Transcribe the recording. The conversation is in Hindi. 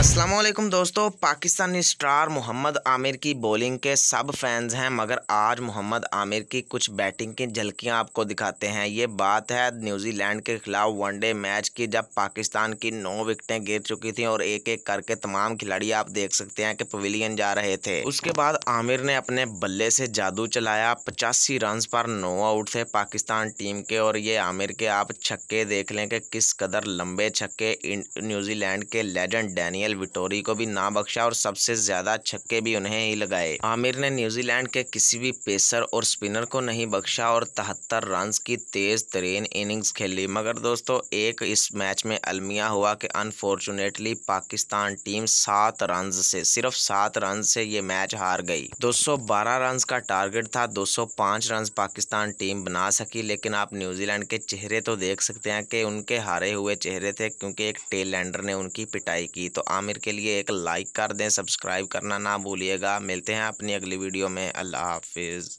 असलम दोस्तों पाकिस्तानी स्टार मोहम्मद आमिर की बॉलिंग के सब फैंस हैं मगर आज मोहम्मद आमिर की कुछ बैटिंग की झलकियां आपको दिखाते हैं ये बात है न्यूजीलैंड के खिलाफ वनडे मैच की जब पाकिस्तान की नौ विकटें गिर चुकी थी और एक एक करके तमाम खिलाड़ी आप देख सकते हैं कि पवेलियन जा रहे थे उसके बाद आमिर ने अपने बल्ले से जादू चलाया पचासी रन पर नो आउट थे पाकिस्तान टीम के और ये आमिर के आप छक्के देख लें कि किस कदर लंबे छक्के न्यूजीलैंड के लेजेंड डैनियल डेनियल विटोरी को भी ना बख्शा और सबसे ज्यादा छक्के भी उन्हें ही लगाए आमिर ने न्यूजीलैंड के किसी भी पेसर और स्पिनर को नहीं बख्शा और तहत्तर रन की तेज तरीन इनिंग्स खेली मगर दोस्तों एक इस मैच में अलमिया हुआ कि अनफॉर्चुनेटली पाकिस्तान टीम सात रन से सिर्फ सात रन से ये मैच हार गई 212 रन का टारगेट था 205 रन पाकिस्तान टीम बना सकी लेकिन आप न्यूजीलैंड के चेहरे तो देख सकते हैं कि उनके हारे हुए चेहरे थे क्योंकि एक टेल लैंडर ने उनकी पिटाई की तो आमिर के लिए एक लाइक कर दें सब्सक्राइब करना ना भूलिएगा मिलते हैं अपनी अगली वीडियो में अल्लाह हाफिज़